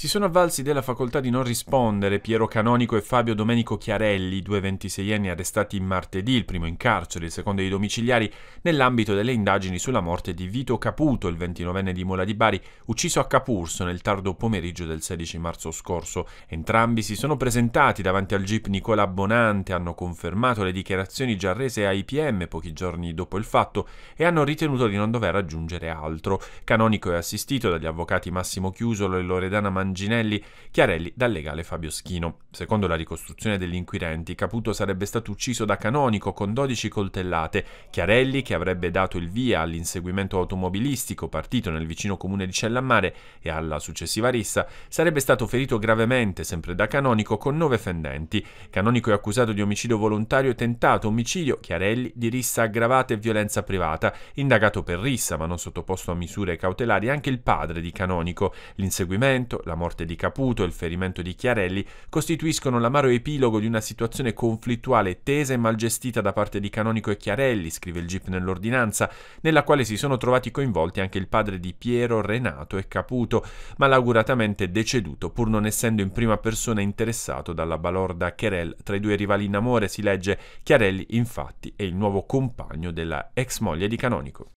Si sono avvalsi della facoltà di non rispondere Piero Canonico e Fabio Domenico Chiarelli, due 26enni arrestati martedì, il primo in carcere, il secondo ai domiciliari, nell'ambito delle indagini sulla morte di Vito Caputo, il 29enne di Mola di Bari, ucciso a Capurso nel tardo pomeriggio del 16 marzo scorso. Entrambi si sono presentati davanti al GIP Nicola Bonante, hanno confermato le dichiarazioni già rese ai PM pochi giorni dopo il fatto e hanno ritenuto di non dover aggiungere altro. Canonico è assistito dagli avvocati Massimo Chiusolo e Loredana Mangiano Manginelli, Chiarelli dal legale Fabio Schino. Secondo la ricostruzione degli inquirenti, Caputo sarebbe stato ucciso da Canonico con 12 coltellate, Chiarelli che avrebbe dato il via all'inseguimento automobilistico partito nel vicino comune di Cellammare e alla successiva rissa, sarebbe stato ferito gravemente sempre da Canonico con 9 fendenti. Canonico è accusato di omicidio volontario e tentato omicidio, Chiarelli di rissa aggravata e violenza privata, indagato per rissa ma non sottoposto a misure cautelari anche il padre di Canonico. L'inseguimento, la morte di Caputo e il ferimento di Chiarelli costituiscono l'amaro epilogo di una situazione conflittuale, tesa e mal gestita da parte di Canonico e Chiarelli, scrive il GIP nell'ordinanza, nella quale si sono trovati coinvolti anche il padre di Piero, Renato e Caputo, malauguratamente deceduto pur non essendo in prima persona interessato dalla balorda Cherel tra i due rivali in amore, si legge Chiarelli infatti è il nuovo compagno della ex moglie di Canonico.